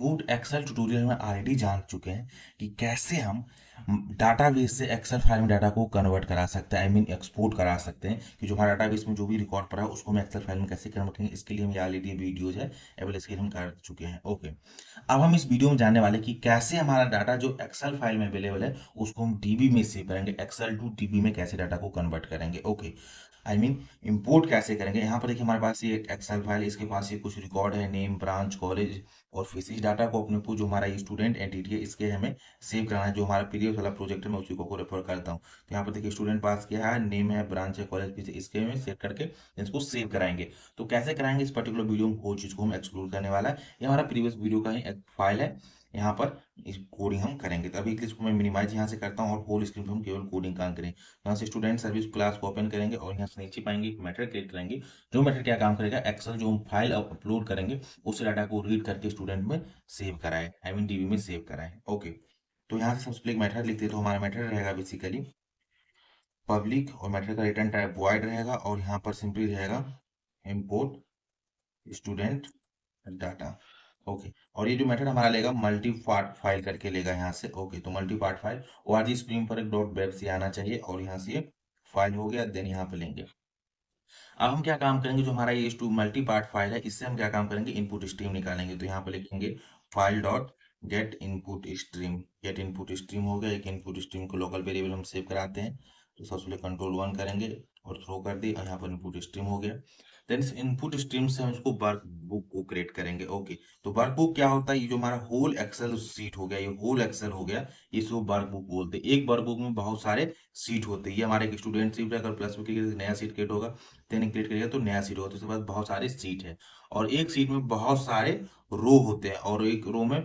Boot Excel tutorial में already जान चुके हैं कि कैसे हम डाटाबेस से एक्सेल फाइल में डाटा को कन्वर्ट करा सकते हैं आई मीन एक्सपोर्ट करा सकते हैं कि जो हमारा डाटाबेस में जो भी रिकॉर्ड पड़ा है उसको हम एक्सेल फाइल में कैसे कन्वर्ट करेंगे इसके लिए हम ऑलरेडी वीडियोज है एवल इसके हम कर चुके हैं ओके अब हम इस वीडियो में जानने वाले कि कैसे हमारा डाटा जो एक्सेल फाइल में अवेलेबल है उसको हम डीबी में सेव करेंगे एक्सेल टू डीबी में कैसे डाटा को कन्वर्ट करेंगे okay I mean import import कैसे करेंगे यहाँ पर देखिए हमारे पास ये एक्सेल फाइल इसके पास ये कुछ रिकॉर्ड है नेम ब्रांच कॉलेज और फिजिक्स इस डाटा को अपने को जो हमारा स्टूडेंट एंटिटी है इसके हमें सेव कराना है जो हमारा पीडीएफ वाला प्रोजेक्ट है मैं उसी को रेफर करता हूँ तो यहाँ पर देखिए स्टूडेंट पास किया है नेम है ब्रांच है कॉलेज फीस इसके हमें सेव करके इसको सेव कराएंगे तो कैसे कराएंगे इस पर्टिकुलर वीडियो में वो चीज़ को हम एक्सप्लोर करने वाला है ये हमारा प्रीवियस वीडियो का ही एक फाइल है यहाँ पर इस कोडिंग हम करेंगे तो अभी के इसको मैं मिनिमाइज यहाँ से करता हूँ और होल स्क्रीन पर हम केवल कोडिंग काम करें यहाँ से स्टूडेंट सर्विस क्लास को ओपन करेंगे और यहाँ से नीचे पाएंगे मेथड क्रिएट करेंगे जो मेथड क्या काम करेगा एक्सल जो हम फाइल अपलोड करेंगे उस डाटा को रीड करके स्टूडेंट में सेव कराए आई मीन डी में सेव कराए ओके तो यहाँ से सबसे मैटर लिखते तो हमारा मैटर रहेगा बेसिकली पब्लिक और मैटर का रिटर्न टाइप वाइड रहेगा और यहाँ पर सिंपली रहेगा इम्पोर्ट स्टूडेंट डाटा ओके और ये जो मेथड हमारा लेगा मल्टी पार्ट फाइल करके लेगा यहाँ से ओके तो multipart file O R G screen पर एक डॉट वेब से आना चाहिए और यहाँ से फाइल हो गया देन यहाँ पे लेंगे अब हम क्या काम करेंगे जो हमारा ये टू मल्टी पार्ट फाइल है इससे हम क्या काम करेंगे इनपुट स्ट्रीम निकालेंगे तो यहाँ पे लिखेंगे file dot get input stream get input stream हो गया एक इनपुट स्ट्रीम को लोकल वेरिएबल हम सेव कराते हैं तो सबसे पहले कंट्रोल वन करेंगे और थ्रो कर दिए और यहाँ पर इनपुट स्ट्रीम हो गया देन इनपुट स्ट्रीम से हम इसको वर्क बुक को क्रिएट करेंगे ओके तो वर्क बुक क्या होता है ये जो हमारा होल एक्सेल सीट हो गया ये होल एक्सेल हो गया इसको वर्क बुक बोलते हैं एक वर्क बुक में बहुत सारे सीट होते हैं ये हमारे स्टूडेंट सीट अगर प्लस के नया सीट क्रिएट होगा देन क्रिएट करेगा तो नया सीट होगा तो उसके बाद बहुत सारे सीट है और एक सीट में बहुत सारे रो होते हैं और एक रो में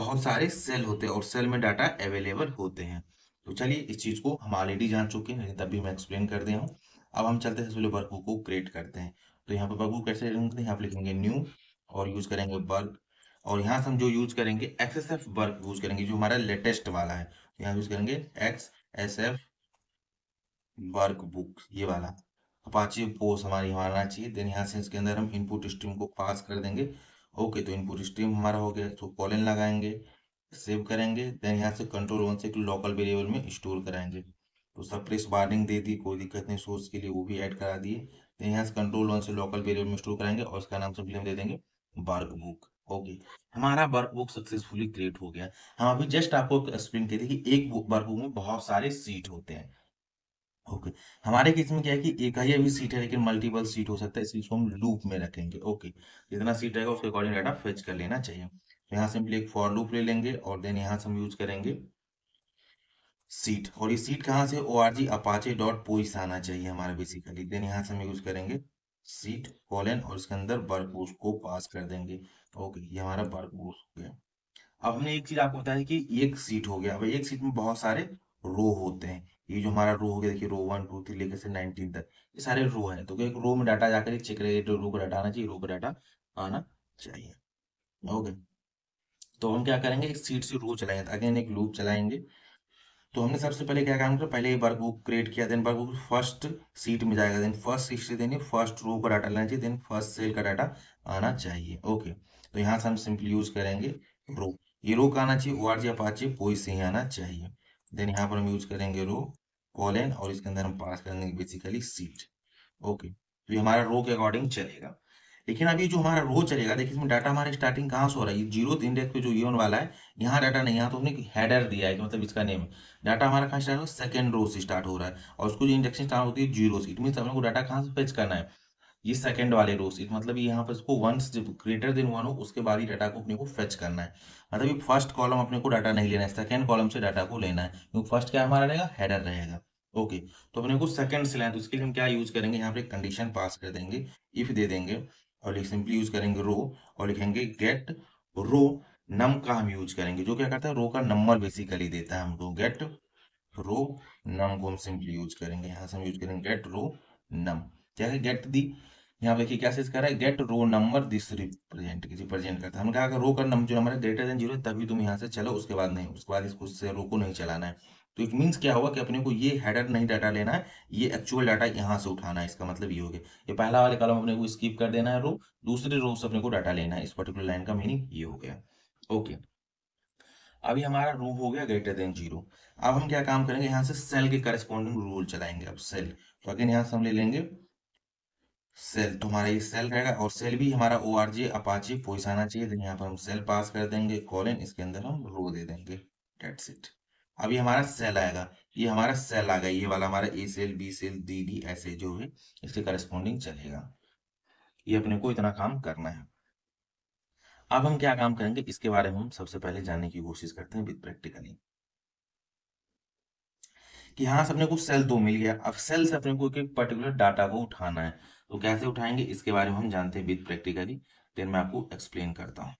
बहुत सारे सेल होते हैं और सेल में डाटा अवेलेबल होते हैं तो चलिए इस चीज को हम ऑलरेडी जान चुके हैं तब भी मैं एक्सप्लेन कर दिया हूँ अब हम चलते हैं सबसे पहले को क्रिएट करते हैं तो यहाँ पर वर्ब कैसे करते यहाँ पर लिखेंगे न्यू और यूज करेंगे बर्क और यहाँ से हम जो यूज करेंगे X S F work use करेंगे जो हमारा लेटेस्ट वाला है तो यहाँ यूज करेंगे X S F workbook ये वाला अपाची पोस हमारे यहाँ आना चाहिए देन यहाँ से इसके अंदर हम इनपुट स्ट्रीम को पास कर देंगे ओके तो इनपुट स्ट्रीम हमारा हो गया तो कॉलन लगाएंगे सेव करेंगे देन यहाँ से कंट्रोल वन से लोकल वेरिएबल में स्टोर कराएंगे तो प्लेस वार्निंग दे दी कोई दिक्कत नहीं सोर्स के लिए वो भी ऐड करा दिए तो यहाँ से कंट्रोल वन से लोकल वेरियर में स्टोर कराएंगे और उसका नाम सिंपली हम दे देंगे वर्क बुक ओके हमारा वर्क बुक सक्सेसफुली क्रिएट हो गया हम अभी जस्ट आपको एक्सप्लेन किए थे कि एक वर्क बुक में बहुत सारे सीट होते हैं ओके okay. हमारे केस में क्या है कि एक ही अभी सीट है लेकिन मल्टीपल सीट हो सकता है इसलिए इसको हम लूप में रखेंगे ओके okay. जितना सीट रहेगा उसके अकॉर्डिंग डाटा फेच कर लेना चाहिए तो यहाँ सिंपली एक फॉर लूप ले लेंगे और देन यहाँ से हम यूज करेंगे सीट और ये सीट कहाँ से O R G Apache dot POIs आना चाहिए हमारा बेसिकली देन यहाँ से हम यूज करेंगे सीट कॉलन और इसके अंदर बारकोड को पास कर देंगे ओके ये हमारा बारकोड हो गया अब हमने एक चीज आपको बताया कि एक सीट हो गया अब एक सीट में बहुत सारे रो होते हैं ये जो हमारा रो हो गया देखिए रो वन टू थ्री लेकर से नाइनटीन तक ये सारे रो हैं तो एक रो में डाटा जाकर चेक करेंगे तो रो का डाटा आना चाहिए रो का डाटा आना चाहिए ओके तो हम क्या करेंगे एक सीट से रो चलाएंगे अगेन एक लूप चलाएंगे तो हमने सबसे पहले क्या काम किया पहले वर्क बुक क्रिएट किया then workbook first sheet में जाएगा देन फर्स्ट हिस्ट्री देनी फर्स्ट रो का डाटा लेना चाहिए देन फर्स्ट सेल का डाटा आना चाहिए ओके तो यहाँ से हम सिंपली यूज करेंगे रो ये रो का आना चाहिए ओ आर जी कोई से ही आना चाहिए देन यहाँ पर हम यूज करेंगे रो कॉलेन और इसके अंदर हम पास करेंगे बेसिकली सीट ओके तो ये हमारा रो के अकॉर्डिंग चलेगा लेकिन अब ये जो हमारा रो चलेगा देखिए इसमें डाटा हमारा स्टार्टिंग कहाँ से हो रहा है जीरो इंडेक्स पे जो ये वाला है यहाँ डाटा नहीं यहाँ तो हमने हेडर दिया है मतलब इसका नेम डाटा हमारा कहाँ स्टार्ट हो सेकेंड रो से स्टार्ट हो रहा है और उसको जो इंडेक्सिंग स्टार्ट होती है जीरो से इट मीन हम लोग को डाटा कहाँ से फेच करना है ये सेकंड वाले रो से मतलब यहाँ पर इसको वंस जब ग्रेटर देन वन हो उसके बाद ही डाटा को अपने को फेच करना है मतलब ये फर्स्ट कॉलम अपने को डाटा नहीं लेना है सेकंड कॉलम से डाटा को लेना है क्योंकि फर्स्ट क्या हमारा रहेगा हेडर रहेगा ओके तो अपने को सेकंड से लेना है तो उसके लिए हम क्या यूज करेंगे यहाँ पे कंडीशन पास कर देंगे इफ दे देंगे और सिंपली यूज करेंगे रो और लिखेंगे गेट रो नम का हम यूज करेंगे जो क्या करता है रो का नंबर बेसिकली देता है हमको गेट रो नम को हम सिंपली यूज करेंगे यहाँ से हम यूज करेंगे गेट रो नम है गेट दी यहाँ देखिए क्या चीज कर रहा है get row number this represent present करता है हम कहा रो का नंबर जो हमारा ग्रेटर देन जीरो तभी तुम यहाँ से चलो उसके बाद नहीं उसके बाद इसको से रो को नहीं चलाना है तो इट मीन्स क्या होगा कि अपने को ये हेडर नहीं डाटा लेना है ये एक्चुअल डाटा यहाँ से उठाना है इसका मतलब ये हो गया ये पहला वाले कॉलम अपने को स्किप कर देना है रो दूसरे रो से अपने को डाटा लेना है इस पर्टिकुलर लाइन का मीनिंग ये हो गया ओके अभी हमारा रो हो गया ग्रेटर देन जीरो अब हम क्या काम करेंगे यहाँ से सेल के करेस्पॉन्डिंग रूल चलाएंगे अब सेल तो अगेन यहाँ से हम ले लेंगे सेल तो हमारा ये सेल रहेगा और सेल भी हमारा ओ आर जी अपाची फोइस आना चाहिए यहाँ पर हम सेल पास कर देंगे कॉलिन इसके अंदर हम रो दे देंगे डेट्स इट अभी हमारा सेल आएगा ये हमारा सेल आ गया ये वाला हमारा A cell B cell D D ऐसे जो है इसके करस्पोंडिंग चलेगा ये अपने को इतना काम करना है अब हम क्या काम करेंगे इसके बारे में हम सबसे पहले जानने की कोशिश करते हैं विद प्रैक्टिकली कि हाँ सबने को सेल दो मिल गया अब सेल से अपने को एक पर्टिकुलर डाटा को उठाना है तो कैसे उठाएंगे इसके बारे में हम जानते हैं विद प्रैक्टिकली देन मैं आपको एक्सप्लेन करता हूँ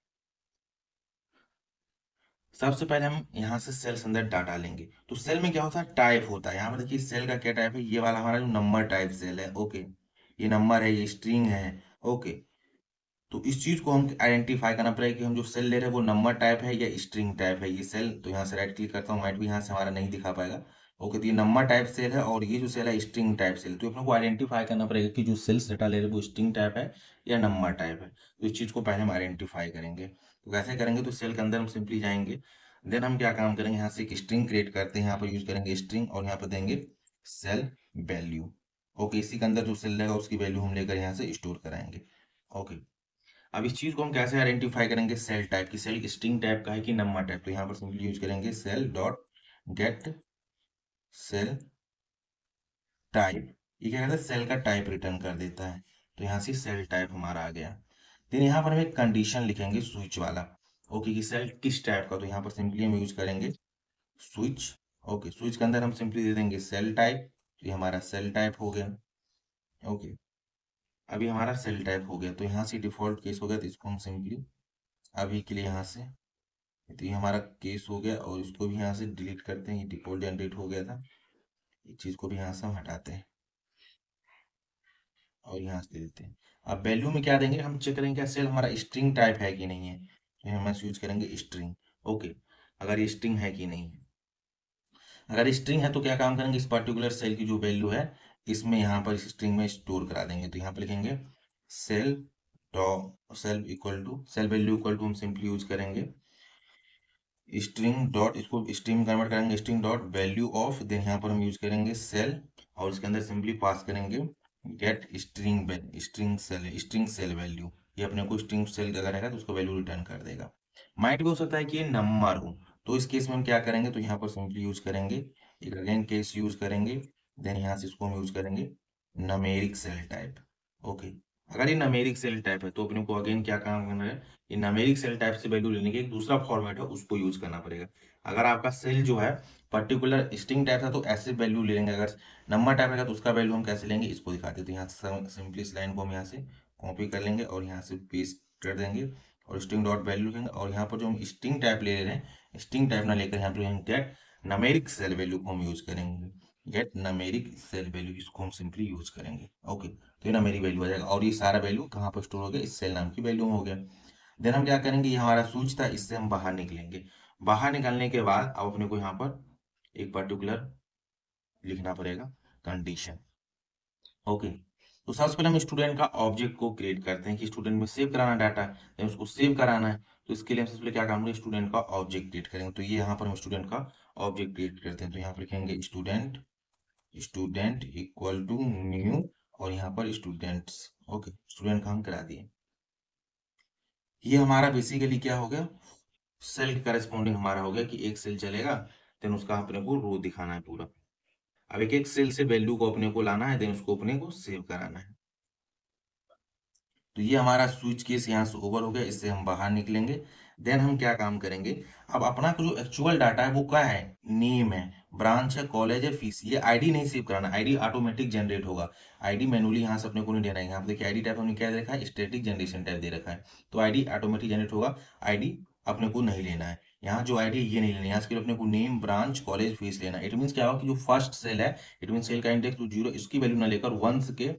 सबसे पहले हम यहाँ से सेल्स अंदर डाटा लेंगे तो सेल में क्या होता है टाइप होता है यहाँ पर देखिए सेल का क्या टाइप है ये वाला हमारा जो नंबर टाइप सेल है ओके ये नंबर है ये स्ट्रिंग है ओके तो इस चीज को हम आइडेंटिफाई करना पड़ेगा कि हम जो सेल ले रहे हैं वो नंबर टाइप है या स्ट्रिंग टाइप है ये सेल तो यहाँ से राइट क्लिक करता हूँ माइट भी यहाँ से हमारा नहीं दिखा पाएगा ओके तो ये नंबर टाइप सेल है और ये जो सेल है स्ट्रिंग टाइप सेल तो अपने को आइडेंटिफाई करना पड़ेगा कि जो सेल्स डाटा ले रहे हैं वो स्ट्रिंग टाइप है या नंबर टाइप है तो इस चीज़ को पहले हम आइडेंटिफाई करेंगे तो कैसे करेंगे तो सेल के अंदर हम सिंपली जाएंगे देन हम क्या काम करेंगे यहाँ से एक स्ट्रिंग क्रिएट करते हैं यहाँ पर यूज करेंगे स्ट्रिंग और यहाँ पर देंगे सेल वैल्यू ओके इसी के अंदर जो सेल रहेगा उसकी वैल्यू हम लेकर यहाँ से स्टोर कराएंगे ओके अब इस चीज को हम कैसे आइडेंटिफाई करेंगे सेल टाइप की सेल स्ट्रिंग टाइप का है कि नंबर टाइप तो यहाँ पर सिंपली यूज करेंगे cell dot get cell type ये क्या कहता है सेल का टाइप रिटर्न कर देता है तो यहाँ से सेल टाइप हमारा आ गया देन यहाँ पर हम एक कंडीशन लिखेंगे स्विच वाला ओके कि सेल किस टाइप का तो यहाँ पर सिंपली हम यूज करेंगे स्विच ओके स्विच के अंदर हम सिंपली दे देंगे सेल टाइप तो ये हमारा सेल टाइप हो गया ओके अभी हमारा सेल टाइप हो गया तो यहाँ से डिफॉल्ट केस हो गया तो इसको हम सिंपली अभी के लिए यहाँ से तो ये हमारा केस हो गया और इसको भी यहाँ से डिलीट करते हैं ये डिफॉल्ट जनरेट हो गया था इस चीज़ को भी यहाँ से हम हटाते हैं और यहाँ से देते हैं अब वैल्यू में क्या देंगे हम चेक करेंगे क्या सेल हमारा स्ट्रिंग टाइप है कि नहीं है तो हम यूज करेंगे स्ट्रिंग ओके अगर ये स्ट्रिंग है कि नहीं है अगर स्ट्रिंग है तो क्या काम करेंगे इस पर्टिकुलर सेल की जो वैल्यू है इसमें यहाँ पर स्ट्रिंग में स्टोर करा देंगे तो यहाँ पर लिखेंगे cell dot cell equal to cell value equal to हम सिंपली यूज करेंगे स्ट्रिंग डॉट इसको स्ट्रिंग कन्वर्ट करेंगे string dot value of then यहाँ पर हम यूज करेंगे सेल और इसके अंदर सिंपली पास करेंगे get string string cell string cell value ये अपने को स्ट्रिंग सेल अगर रहेगा तो उसको वैल्यू रिटर्न कर देगा माइट भी हो सकता है कि ये नंबर हो तो इस केस में हम क्या करेंगे तो यहाँ पर सिंपली यूज करेंगे एक अगेन केस यूज करेंगे देन यहाँ से इसको हम यूज करेंगे नमेरिक सेल टाइप ओके अगर ये नमेरिक सेल टाइप है तो अपने को अगेन क्या काम करना है ये नमेरिक सेल टाइप से वैल्यू लेने के एक दूसरा फॉर्मेट है उसको यूज करना पड़ेगा अगर आपका सेल जो है पर्टिकुलर स्ट्रिंग टाइप था तो ऐसे वैल्यू ले लेंगे अगर नंबर टाइप है तो उसका वैल्यू हम कैसे लेंगे इसको दिखाते हैं तो यहाँ से सिंपली इस लाइन को हम यहाँ से कॉपी कर लेंगे और यहाँ से पेस्ट कर देंगे और स्ट्रिंग डॉट वैल्यू लिखेंगे और यहाँ पर जो हम स्ट्रिंग टाइप ले रहे हैं स्ट्रिंग टाइप ना लेकर यहाँ पर गेट नमेरिक सेल वैल्यू को हम यूज करेंगे गेट नमेरिक सेल वैल्यू इसको हम सिंपली यूज करेंगे ओके तो ये ना मेरी वैल्यू आ जाएगा और ये सारा वैल्यू कहाँ पर स्टोर हो गया इस सेल नाम की वैल्यू हो गया देन हम क्या करेंगे ये हमारा सूच था इससे हम बाहर निकलेंगे बाहर निकलने के बाद अब अपने को यहाँ पर एक पर्टिकुलर लिखना पड़ेगा कंडीशन ओके तो सबसे पहले हम स्टूडेंट का ऑब्जेक्ट को क्रिएट करते हैं कि स्टूडेंट में सेव कराना डाटा है उसको सेव कराना है तो इसके लिए हम सबसे पहले क्या करेंगे स्टूडेंट का ऑब्जेक्ट क्रिएट करेंगे तो ये यहाँ पर हम स्टूडेंट का ऑब्जेक्ट क्रिएट करते हैं तो यहाँ पर लिखेंगे student student equal to new और यहाँ पर स्टूडेंट्स ओके स्टूडेंट का हम करा दिए ये हमारा बेसिकली क्या हो गया सेल के करस्पॉन्डिंग हमारा हो गया कि एक सेल चलेगा देन उसका अपने को रो दिखाना है पूरा अब एक एक सेल से वैल्यू को अपने को लाना है देन उसको अपने को सेव कराना है तो ये हमारा स्विच केस यहाँ से ओवर हो गया इससे हम बाहर निकलेंगे देन हम क्या काम करेंगे अब अपना जो एक्चुअल डाटा है वो क्या है नेम है ब्रांच है कॉलेज है फीस ये आईडी नहीं सेव कराना आईडी ऑटोमेटिक जनरेट होगा आईडी मैनुअली यहाँ से अपने को नहीं देना है यहाँ देखिए आईडी टाइप हमने क्या रखा है स्टेटिक जनरेशन टाइप दे रखा है तो आईडी ऑटोमेटिक जनरेट होगा आईडी अपने को नहीं लेना है यहाँ जो आईडी ये नहीं लेना यहाँ इसके लिए अपने को नेम ब्रांच कॉलेज फीस लेना इट मीन क्या होगा कि जो फर्स्ट सेल है इट मीन सेल का इंडेक्स टू जीरो इसकी वैल्यू ना लेकर वन के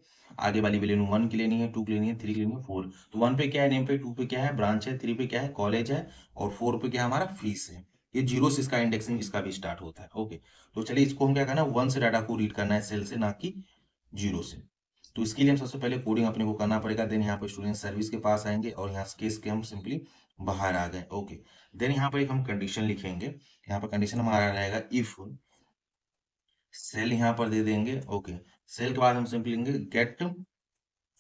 आगे वाली वैल्यू वन की लेनी है टू की लेनी है थ्री की लेनी है फोर तो वन पे क्या है नेम पे टू पे क्या है ब्रांच है थ्री पे क्या है कॉलेज है और फोर पे क्या हमारा फीस है ये जीरो से इसका इंडेक्सिंग इसका भी स्टार्ट होता है ओके तो चलिए इसको हम क्या करना है वन से डाटा को रीड करना है सेल से ना कि जीरो से तो इसके लिए हम सबसे पहले कोडिंग अपने को करना पड़ेगा देन यहाँ पर स्टूडेंट सर्विस के पास आएंगे और यहाँ केस के हम सिंपली बाहर आ गए ओके देन यहाँ पर एक हम कंडीशन लिखेंगे यहाँ पर कंडीशन हमारा रहेगा इफ सेल यहाँ पर दे देंगे ओके सेल के बाद हम सिंपली लेंगे गेट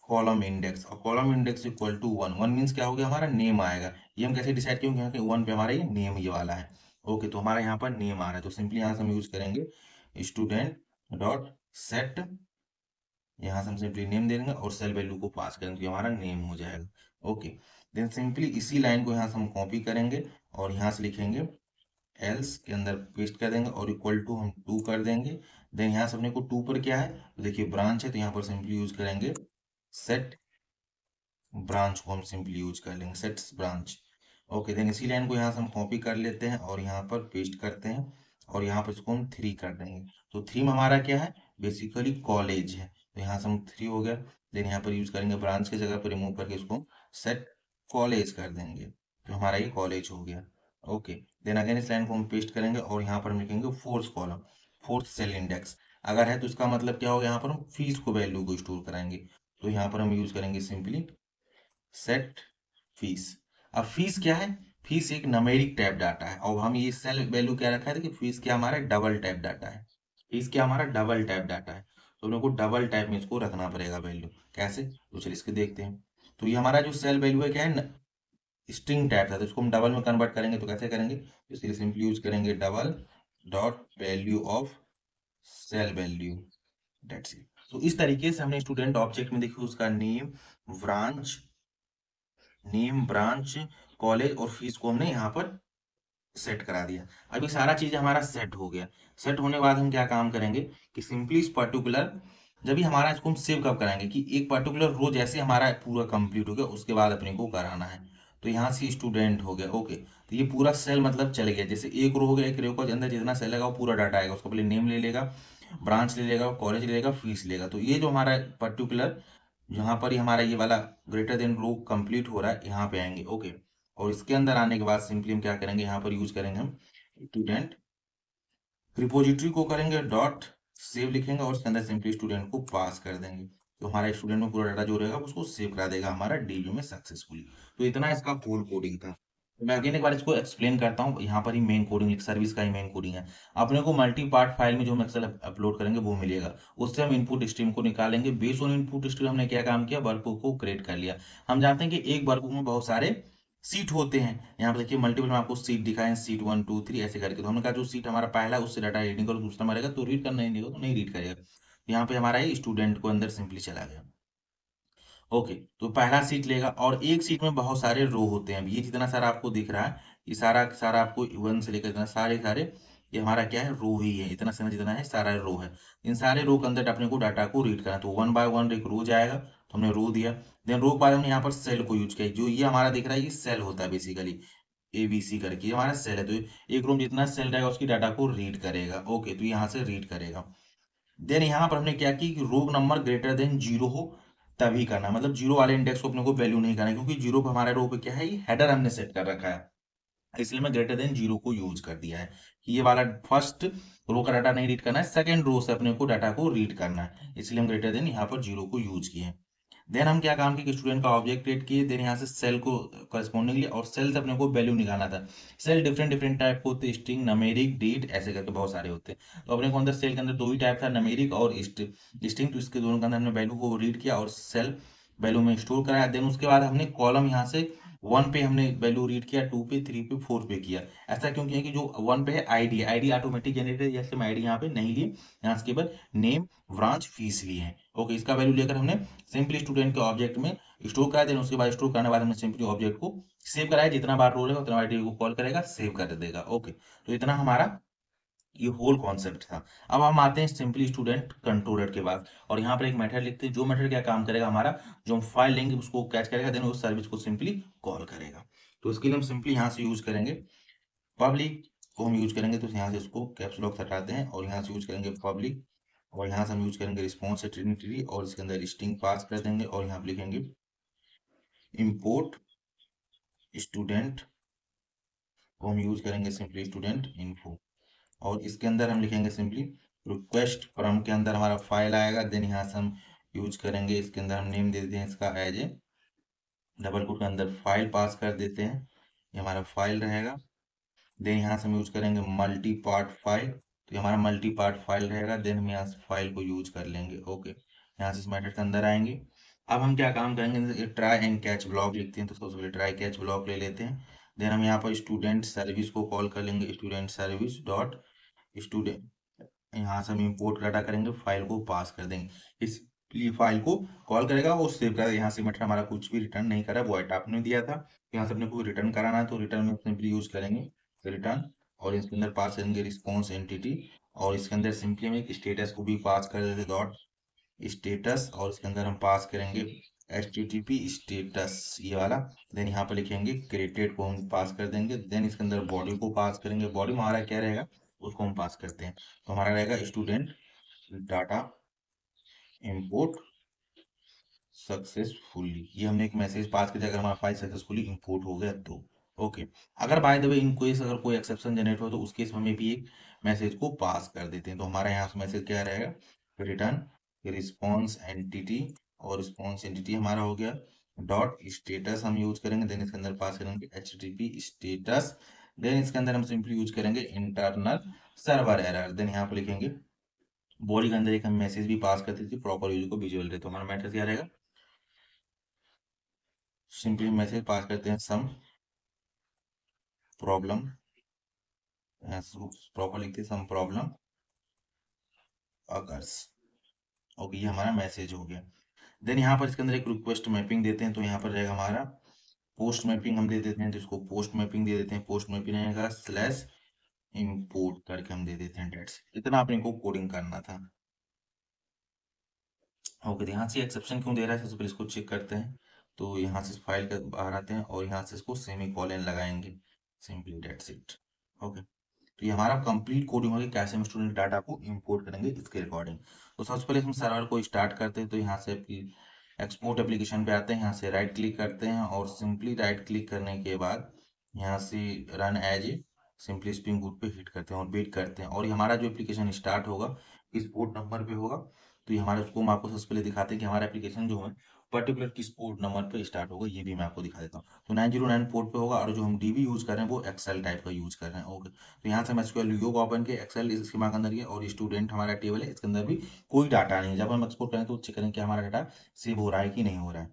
कॉलम इंडेक्स और column index equal to one one means क्या हो गया हमारा नेम आएगा ये हम कैसे डिसाइड क्योंकि वन पे हमारा ये नेम ये वाला है ओके तो हमारा यहाँ पर नेम आ रहा है तो सिंपली यहाँ से हम यूज करेंगे स्टूडेंट डॉट सेट यहाँ से हम सिंपली नेम दे देंगे और सेल वैल्यू को पास करेंगे तो हमारा नेम हो जाएगा ओके देन सिंपली इसी लाइन को यहाँ से हम कॉपी करेंगे और यहाँ से लिखेंगे एल्स के अंदर पेस्ट कर देंगे और इक्वल टू हम टू कर देंगे देन यहाँ से अपने को टू पर क्या है तो देखिए ब्रांच है तो यहाँ पर सिंपली यूज करेंगे सेट ब्रांच को हम सिंपली यूज कर लेंगे सेट ब्रांच ओके देन इसी लाइन को यहाँ से हम कॉपी कर लेते हैं और यहाँ पर पेस्ट करते हैं और यहाँ पर इसको हम थ्री कर देंगे तो थ्री में हमारा क्या है बेसिकली कॉलेज है तो यहाँ से हम थ्री हो गया देन यहाँ पर यूज करेंगे ब्रांच की जगह पर रिमूव करके इसको सेट कॉलेज कर देंगे तो हमारा ये कॉलेज हो गया ओके देन अगेन इस लाइन को हम पेस्ट करेंगे और यहाँ पर हम लिखेंगे fourth column fourth cell index अगर है तो इसका मतलब क्या होगा यहाँ पर हम फीस को वैल्यू को स्टोर कराएंगे तो यहाँ पर हम यूज करेंगे सिंपली सेट फीस अब फीस क्या है फीस एक नमेरिक टाइप डाटा है और हम ये सेल वैल्यू क्या रखा है कि फीस क्या हमारा डबल टाइप डाटा है फीस क्या हमारा डबल टाइप डाटा है तो हमको डबल टाइप में इसको रखना पड़ेगा वैल्यू कैसे तो चलिए इसके देखते हैं तो ये हमारा जो सेल वैल्यू है क्या है स्ट्रिंग टाइप था तो इसको हम डबल में कन्वर्ट करेंगे तो कैसे करेंगे तो इसलिए सिंपली यूज करेंगे double dot value of cell value डेट सी तो इस तरीके से हमने स्टूडेंट ऑब्जेक्ट में देखिए उसका name branch name branch college और फीस को हमने यहाँ पर सेट करा दिया अभी सारा चीज हमारा सेट हो गया सेट होने के बाद हम क्या काम करेंगे कि सिंपली इस पर्टिकुलर जब भी हमारा इसको हम सेव कब कराएंगे कि एक पर्टिकुलर रो जैसे हमारा पूरा कंप्लीट हो गया उसके बाद अपने को कराना है तो यहाँ से स्टूडेंट हो गया ओके तो ये पूरा सेल मतलब चल गया जैसे एक रो हो गया एक रो का अंदर जितना सेल लगा वो पूरा डाटा आएगा उसको पहले नेम ले लेगा ब्रांच ले लेगा कॉलेज ले लेगा फीस लेगा तो ये जो हमारा पर्टिकुलर यहाँ पर ही हमारा ये वाला ग्रेटर देन ग्रुप कंप्लीट हो रहा है यहाँ पे आएंगे ओके और इसके अंदर आने के बाद सिंपली हम क्या करेंगे यहाँ पर यूज करेंगे हम स्टूडेंट रिपोजिटरी को करेंगे डॉट सेव लिखेंगे और इसके अंदर सिंपली स्टूडेंट को पास कर देंगे तो हमारा स्टूडेंट में पूरा डाटा जो रहेगा उसको सेव करा देगा हमारा डीबी में सक्सेसफुली तो इतना इसका फोल कोडिंग था मैं अगेन एक बार इसको एक्सप्लेन करता हूँ यहाँ पर ही मेन कोडिंग एक सर्विस का ही मेन कोडिंग है अपने को मल्टी पार्ट फाइल में जो हम एक्सेल अपलोड करेंगे वो मिलेगा उससे हम इनपुट स्ट्रीम को निकालेंगे बेस ऑन इनपुट स्ट्रीम हमने क्या काम किया वर्को को क्रिएट कर लिया हम जानते हैं कि एक वर्को में बहुत सारे सीट होते हैं यहाँ पर देखिए मल्टीपल में आपको सीट दिखाएं सीट वन टू थ्री ऐसे करके तो हमने कहा जो सीट हमारा पहला उससे डाटा रीडिंग करो दूसरा मरेगा तो रीड करना नहीं देगा तो नहीं रीड करेगा तो यहाँ पे हमारा स्टूडेंट को अंदर सिंपली चला गया ओके तो पहला सीट लेगा और एक सीट में बहुत सारे रो होते हैं ये जितना सारा आपको दिख रहा है ये सारा सारा आपको वन से लेकर इतना सारे सारे ये हमारा क्या है रो ही है इतना समय जितना है सारा रो है इन सारे रो के अंदर अपने को डाटा को रीड करना तो वन बाय वन एक रो जाएगा तो हमने रो दिया देन रो के बाद हमने यहाँ पर सेल को यूज किया जो ये हमारा दिख रहा है ये सेल होता है बेसिकली ए बी सी करके हमारा सेल है तो एक रूम जितना सेल रहेगा उसकी डाटा को रीड करेगा ओके तो यहाँ से रीड करेगा देन यहाँ पर हमने क्या किया कि रोग नंबर ग्रेटर देन जीरो हो तभी करना है मतलब जीरो वाले इंडेक्स को अपने को वैल्यू नहीं करना क्योंकि जीरो हमारे रो पे क्या है ये हेडर हमने सेट कर रखा है इसलिए मैं ग्रेटर देन जीरो को यूज कर दिया है ये वाला फर्स्ट रो का डाटा नहीं रीड करना है सेकेंड रो से अपने को डाटा को रीड करना है इसलिए हम ग्रेटर देन यहाँ पर जीरो को यूज किए हैं देन हम क्या काम किए स्टूडेंट का ऑब्जेक्ट क्रिएट किए देन यहाँ से सेल को करस्पॉन्डिंग लिया और सेल से अपने को वैल्यू निकालना था सेल डिफरेंट डिफरेंट टाइप को होते स्ट्रिंग नमेरिक डेट ऐसे करके बहुत सारे होते तो अपने को अंदर सेल के अंदर दो ही टाइप था नमेरिक और स्ट्रिंग तो इसके दोनों के अंदर हमने वैल्यू को रीड किया और सेल वैल्यू में स्टोर कराया देन उसके बाद हमने कॉलम यहाँ से वन पे हमने वैल्यू रीड किया टू पे थ्री पे फोर पे किया ऐसा क्यों किया कि जो वन पे है आईडी आईडी ऑटोमेटिक जनरेटर जैसे मैं आईडी यहाँ पे नहीं लिए यहाँ इसके बाद नेम ब्रांच फीस लिए हैं ओके इसका वैल्यू लेकर हमने सिंपली स्टूडेंट के ऑब्जेक्ट में स्टोर कराया देने उसके बाद स्टोर करने के बाद हमने सिंपली ऑब्जेक्ट को सेव कराया जितना बार रोल है उतना बार को कॉल करेगा सेव कर देगा ओके तो इतना हमारा ये होल कॉन्सेप्ट था अब हम आते हैं सिंपली स्टूडेंट कंट्रोलर के बाद और यहाँ पर एक मैथड लिखते हैं जो मैथड क्या काम करेगा हमारा जो हम फाइल लेंगे उसको कैच करेगा देन उस सर्विस को सिंपली कॉल करेगा तो इसके लिए हम सिंपली यहाँ से यूज करेंगे पब्लिक को हम यूज करेंगे तो यहाँ से उसको कैप्सलॉक हटाते हैं और यहाँ से यूज करेंगे पब्लिक और यहाँ से हम यूज करेंगे रिस्पॉन्स ट्रिनिटी और इसके अंदर स्टिंग पास कर देंगे और यहाँ पर लिखेंगे इम्पोर्ट स्टूडेंट को हम यूज करेंगे सिंपली स्टूडेंट इन्फो और इसके अंदर हम लिखेंगे सिंपली रिक्वेस्ट और हम के अंदर हमारा फाइल आएगा देन यहाँ से हम यूज करेंगे इसके अंदर हम नेम दे देते हैं इसका एज ए डबल कोट के अंदर फाइल पास कर देते हैं ये हमारा फाइल रहेगा देन यहाँ से हम यूज करेंगे मल्टी पार्ट फाइल तो ये हमारा मल्टी पार्ट फाइल रहेगा देन हम यहाँ से फाइल को यूज कर लेंगे ओके यहाँ से इस मैटर के अंदर आएंगे अब हम क्या काम करेंगे ट्राई एंड कैच ब्लॉक लिखते हैं तो सबसे पहले ट्राई कैच ब्लॉक ले लेते हैं देन हम यहाँ पर स्टूडेंट सर्विस को कॉल कर लेंगे स्टूडेंट सर्विस डॉट स्टूडेंट यहाँ से हम इम्पोर्ट डाटा करेंगे फाइल को पास कर देंगे इस फाइल को कॉल करेगा और सेव करेगा यहाँ से मेटर हमारा कुछ भी रिटर्न नहीं करा वो वॉइट आपने दिया था यहाँ से अपने को रिटर्न कराना है तो रिटर्न में अपने यूज करेंगे रिटर्न और इसके अंदर पास करेंगे रिस्पॉन्स एंटिटी और इसके अंदर सिंपली हम एक स्टेटस को भी पास कर देते डॉट स्टेटस और इसके अंदर हम पास करेंगे H T T P status ये वाला देन यहाँ पर लिखेंगे क्रिएटेड को हम पास कर देंगे देन इसके अंदर बॉडी को पास करेंगे बॉडी में हमारा क्या रहेगा उसको हम पास करते हैं तो हमारा रहेगा स्टूडेंट डाटा इम्पोर्ट सक्सेसफुली ये हमने एक मैसेज पास किया अगर हमारा फाइल सक्सेसफुली इम्पोर्ट हो गया तो ओके अगर by the way in case अगर कोई एक्सेप्शन जनरेट हो तो उस केस में भी एक मैसेज को पास कर देते हैं तो हमारे यहाँ से मैसेज क्या रहेगा रिटर्न रिस्पॉन्स एंटिटी और रिस्पॉन्स एंटिटी हमारा हो गया डॉट स्टेटस हम यूज करेंगे देन इसके अंदर पास करेंगे एच स्टेटस देन इसके अंदर हम सिंपली यूज करेंगे इंटरनल सर्वर एरर देन यहाँ पर लिखेंगे बॉडी के अंदर एक हम मैसेज भी पास करते थे प्रॉपर यूज को विजुअल दे तो हमारा मैटर क्या रहेगा सिंपली मैसेज पास करते हैं सम प्रॉब्लम प्रॉपर लिखते हैं सम प्रॉब्लम अकर्स ओके ये हमारा मैसेज हो गया देन यहाँ पर इसके अंदर एक रिक्वेस्ट मैपिंग देते हैं तो यहाँ पर रहेगा हमारा पोस्ट मैपिंग हम दे देते हैं तो इसको पोस्ट मैपिंग दे देते हैं पोस्ट मैपिंग रहेगा स्लैश इंपोर्ट करके हम दे देते हैं डेट्स इतना आपने इनको कोडिंग करना था ओके तो यहाँ से एक्सेप्शन क्यों दे रहा है सबसे पहले इसको चेक करते हैं तो यहाँ से फाइल का बाहर आते हैं और यहाँ से इसको सेमी कॉलन लगाएंगे सिंपली डेट्स इट ओके तो ये हमारा कंप्लीट कोडिंग होगी कैसे हम स्टूडेंट डाटा को इंपोर्ट करेंगे इसके रिकॉर्डिंग तो सबसे पहले हम सर्वर को स्टार्ट करते हैं तो यहाँ से आपकी एक्सपोर्ट एप्लीकेशन पे आते हैं यहाँ से राइट क्लिक करते हैं और सिंपली राइट क्लिक करने के बाद यहाँ से run as a simply spring boot पे हिट करते हैं और वेट करते हैं और हमारा जो एप्लीकेशन स्टार्ट होगा इस पोर्ट नंबर पे होगा तो ये हमारे उसको हम आपको सबसे पहले दिखाते हैं कि हमारा एप्लीकेशन जो है पर्टिकुलर किस पोर्ट नंबर पे स्टार्ट होगा ये भी मैं आपको दिखा देता हूँ तो नाइन जीरो नाइन पोर्ट पे होगा और जो हम डी यूज़ कर रहे हैं वो एक्सेल टाइप का यूज़ कर रहे हैं ओके तो यहाँ से हम एसक्यूएल योग ओपन के एक्सेल इसके के अंदर और स्टूडेंट हमारा टेबल है इसके अंदर भी कोई डाटा नहीं है जब हम एक्सपोर्ट करें तो चेक करें कि हमारा डाटा सेव हो रहा है कि नहीं हो रहा है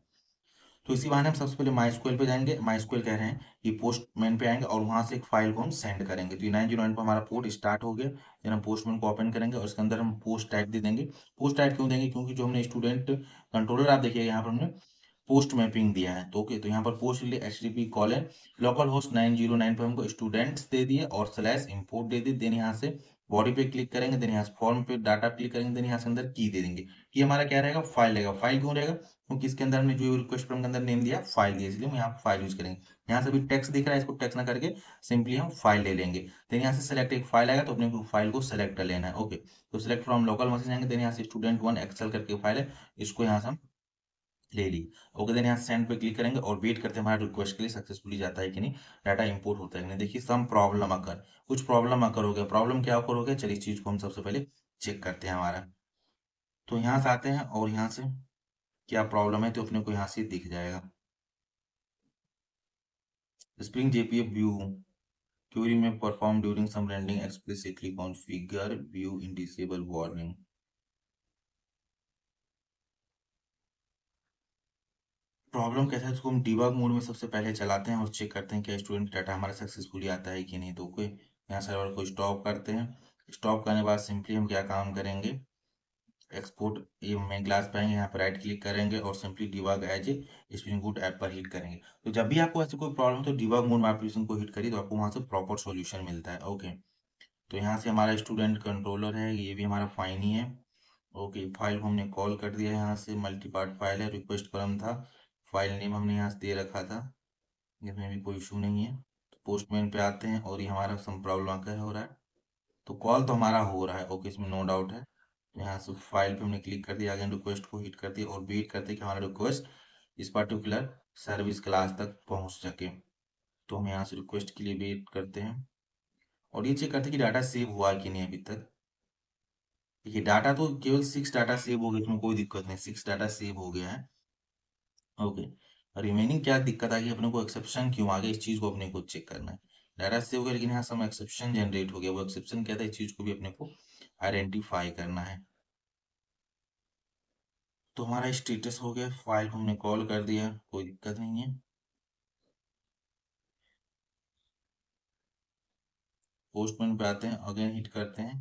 तो इसी बहाने हम सबसे पहले माई स्क्वेल पर जाएंगे माई स्क्वेल कह रहे हैं ये पोस्टमैन पे आएंगे और वहाँ से एक फाइल को हम सेंड करेंगे तो नाइन जीरो नाइन पर हमारा पोर्ट स्टार्ट हो गया देन हम पोस्टमैन को ओपन करेंगे और इसके अंदर हम पोस्ट टाइप दे देंगे पोस्ट टाइप क्यों देंगे क्योंकि जो हमने स्टूडेंट कंट्रोलर आप देखिए यहाँ पर हमने पोस्ट मैपिंग दिया है तो ओके तो यहाँ पर पोस्ट लिए एच डी पी कॉल है localhost nine zero nine पर हमको स्टूडेंट्स दे दिए और स्लैश इम्पोर्ट दे दिए देन यहाँ से बॉडी पे क्लिक करेंगे देन यहाँ से फॉर्म पे डाटा क्लिक करेंगे देन यहाँ से अंदर की दे देंगे ये हमारा क्या रहेगा फाइल रहेगा फाइल क्यों रहेगा क्योंकि इसके अंदर हमने जो रिक्वेस्ट फॉर्म के अंदर नेम दिया फाइल दिया इसलिए हम यहाँ फाइल यूज करेंगे यहाँ से भी टेक्स्ट दिख रहा है इसको टेक्स्ट ना करके सिंपली हम फाइल ले लेंगे देन यहाँ से सिलेक्ट एक फाइल आएगा तो अपने फाइल को सिलेक्ट कर लेना है ओके तो सिलेक्ट फ्रॉम लोकल मशीन जाएंगे देन यहाँ से स्टूडेंट वन एक्सेल करके फाइल है इसको यहाँ से हम ले ली ओके देन यहाँ सेंड पे क्लिक करेंगे और वेट करते हैं हमारा रिक्वेस्ट के लिए सक्सेसफुली जाता है कि नहीं डाटा इंपोर्ट होता है कि नहीं देखिए सम प्रॉब्लम आकर कुछ प्रॉब्लम आकर हो गया प्रॉब्लम क्या आकर हो गया चलिए इस चीज को हम सबसे पहले चेक करते हैं हमारा तो यहाँ से आते हैं और यहाँ से क्या प्रॉब्लम है तो अपने को यहाँ से दिख जाएगा स्प्रिंग जेपीएफ व्यू क्यूरी में perform during some rendering explicitly configure view in disable warning problem कैसा है उसको हम डिबग मोड में सबसे पहले चलाते हैं और चेक करते हैं कि स्टूडेंट डाटा हमारा सक्सेसफुली आता है कि नहीं तो कोई यहाँ सर्वर को स्टॉप करते हैं स्टॉप करने के बाद सिंपली हम क्या काम करेंगे एक्सपोर्ट में ग्लास आएंगे यहाँ पर राइट क्लिक करेंगे और simply debug as a spring boot app पर हिट करेंगे तो जब भी आपको ऐसे कोई प्रॉब्लम तो डिवाग मोड में एप्लीकेशन को हिट करिए तो आपको वहाँ से प्रॉपर सोल्यूशन मिलता है ओके तो यहाँ से हमारा स्टूडेंट कंट्रोलर है ये भी हमारा फाइन ही है ओके फाइल को हमने कॉल कर दिया है यहाँ से मल्टीपार्ट फाइल है रिक्वेस्ट फॉर्म था फाइल नेम हमने यहाँ से दे रखा था इसमें भी कोई इशू नहीं है तो पोस्टमैन पे आते हैं और ये हमारा सम प्रॉब्लम का हो रहा है तो कॉल तो हमारा हो रहा है ओके इसमें नो डाउट है यहाँ से फाइल पे हमने क्लिक कर दिया अगेन रिक्वेस्ट को हिट कर दिया और वेट करते कि हमारा रिक्वेस्ट इस पर्टिकुलर सर्विस क्लास तक पहुँच सके तो हम यहाँ से रिक्वेस्ट के लिए वेट करते हैं और ये चेक करते हैं कि डाटा सेव हुआ कि नहीं अभी तक देखिए डाटा तो केवल सिक्स डाटा सेव हो गया इसमें कोई दिक्कत नहीं सिक्स डाटा सेव हो गया है ओके रिमेनिंग क्या दिक्कत आ गई अपने को एक्सेप्शन क्यों आ गया इस चीज़ को अपने को चेक करना है डाटा सेव हो गया लेकिन यहाँ समय एक्सेप्शन जनरेट हो गया वो एक्सेप्शन क्या था इस चीज़ को भी अपने को आइडेंटिफाई करना है तो हमारा स्टेटस हो गया फाइल को हमने कॉल कर दिया कोई दिक्कत नहीं है पोस्टमैन पे आते हैं अगेन हिट करते हैं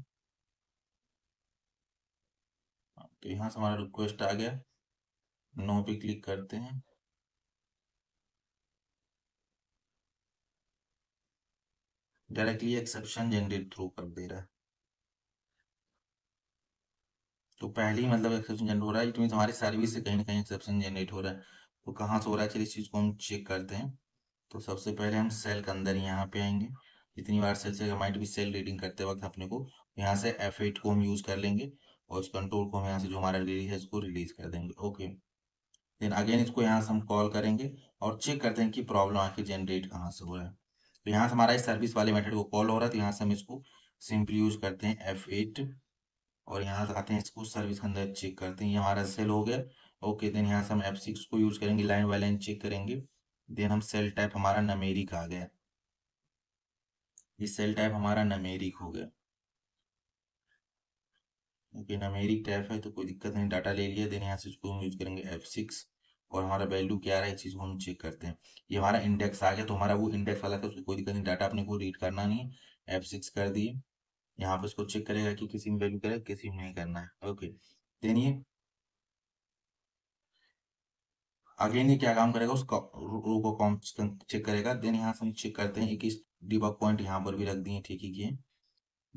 तो यहां से हमारा रिक्वेस्ट आ गया नो पे क्लिक करते हैं डायरेक्टली एक्सेप्शन जनरेट थ्रू कर दे रहा है तो पहली मतलब एक्सेप्शन जनरेट हो रहा है इट हमारी सर्विस से कहीं ना कहीं एक्सेप्शन जनरेट हो रहा है तो कहाँ से हो रहा है चलिए इस चीज़ को हम चेक करते हैं तो सबसे पहले हम सेल के अंदर यहाँ पे आएंगे जितनी बार सेल से माइट भी सेल रीडिंग करते वक्त अपने को यहाँ से एफ एट को हम यूज़ कर लेंगे और इस कंट्रोल को हम यहाँ से जो हमारा रिलीज है इसको रिलीज कर देंगे ओके देन अगेन इसको यहाँ से हम कॉल करेंगे और चेक करते हैं कि प्रॉब्लम आके जनरेट कहाँ से हो रहा है तो यहाँ से हमारा इस सर्विस वाले मेथड को कॉल हो रहा है तो यहाँ से हम इसको सिंपली यूज करते हैं एफ एट और यहाँ से आते हैं इसको सर्विस के अंदर चेक करते हैं ये हमारा सेल हो गया ओके देन यहाँ से हम एफ सिक्स को यूज करेंगे लाइन बाई लाइन चेक करेंगे देन हम सेल टाइप हमारा नमेरिक आ गया ये सेल टाइप हमारा नमेरिक हो गया ओके नमेरिक टाइप है तो कोई दिक्कत नहीं डाटा ले लिया देन यहाँ से इसको यूज करेंगे एफ सिक्स और हमारा वैल्यू क्या रहा है इस चीज़ को हम चेक करते हैं ये हमारा इंडेक्स आ गया तो हमारा वो इंडेक्स वाला था उसको कोई दिक्कत नहीं डाटा अपने को रीड करना नहीं एफ सिक्स कर दिए यहाँ पे उसको चेक करेगा कि किसी में वैल्यू करेगा किसी में नहीं करना है ओके देन ये अगेन ये क्या काम करेगा उस रो को कॉम चेक करेगा देन यहाँ से हम चेक करते हैं इक्कीस डिबग पॉइंट यहाँ पर भी रख दिए ठीक ही किए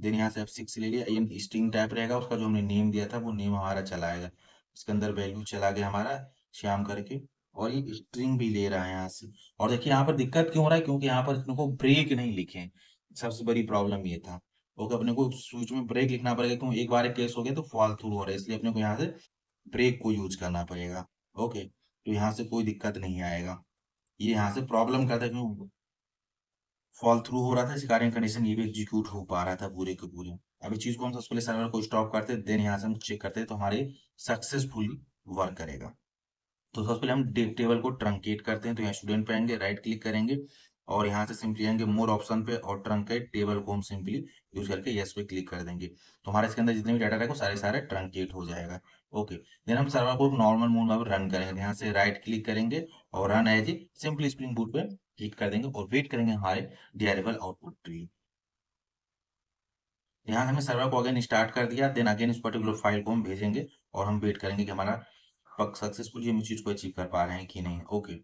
देन यहाँ से आप सिक्स ले लिया स्ट्रिंग टाइप रहेगा उसका जो हमने नेम दिया था वो नेम हमारा चलाएगा इसके अंदर वैल्यू चला गया हमारा श्याम करके और ये स्ट्रिंग भी ले रहा है यहाँ से और देखिए यहाँ पर दिक्कत क्यों हो रहा है क्योंकि यहाँ पर इनको ब्रेक नहीं लिखे सबसे बड़ी प्रॉब्लम ये था ओके अपने को स्विच में ब्रेक लिखना पड़ेगा क्योंकि एक बार एक केस हो गया तो फॉल थ्रू हो रहा है इसलिए अपने को यहाँ से ब्रेक को यूज करना पड़ेगा ओके तो यहाँ से कोई दिक्कत नहीं आएगा ये यह यहाँ से प्रॉब्लम करता है क्यों फॉल थ्रू हो रहा था इस कारण कंडीशन ये भी एग्जीक्यूट हो पा रहा था पूरे के पूरे अब चीज को हम सबसे पहले सर्वर को स्टॉप करते देन यहाँ से हम चेक करते तो हमारे सक्सेसफुली वर्क करेगा तो सबसे पहले हम टेबल को ट्रंकेट करते हैं तो यहाँ स्टूडेंट पे आएंगे राइट क्लिक करेंगे और यहाँ से सिंपली आएंगे मोर ऑप्शन पे और ट्रंक के टेबल को हम सिंपली यूज करके यस पे क्लिक कर देंगे तो हमारे इसके अंदर जितने भी डाटा रहेगा सारे सारे ट्रंकेट हो जाएगा ओके देन हम सर्वर को नॉर्मल मोड में रन करेंगे यहाँ से राइट क्लिक करेंगे और run as a simply spring boot पे क्लिक कर देंगे और वेट करेंगे हमारे डीआरएबल आउटपुट ट्री यहाँ हमें सर्वर को अगेन स्टार्ट कर दिया देन अगेन इस पर्टिकुलर फाइल को हम भेजेंगे और हम वेट करेंगे कि हमारा सक्सेसफुल हम चीज को अचीव कर पा रहे हैं कि नहीं ओके okay.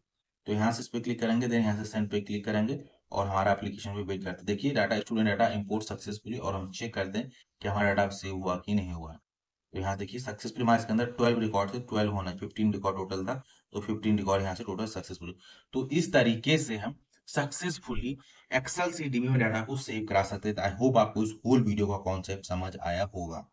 तो यहाँ से इस पर क्लिक करेंगे देन यहाँ से सेंड पे क्लिक करेंगे और हमारा एप्लीकेशन भी वेट करते देखिए data student data import successfully और हम चेक कर दें कि हमारा डाटा सेव हुआ कि नहीं हुआ तो यहाँ देखिए सक्सेसफुल हमारे इसके अंदर ट्वेल्व रिकॉर्ड थे ट्वेल्व होना फिफ्टीन रिकॉर्ड टोटल था तो फिफ्टीन रिकॉर्ड यहाँ से टोटल सक्सेसफुल तो इस तरीके से हम सक्सेसफुली एक्सेल सीडीबी में डाटा को सेव करा सकते थे आई होप आपको इस होल वीडियो का कॉन्सेप्ट समझ आया होगा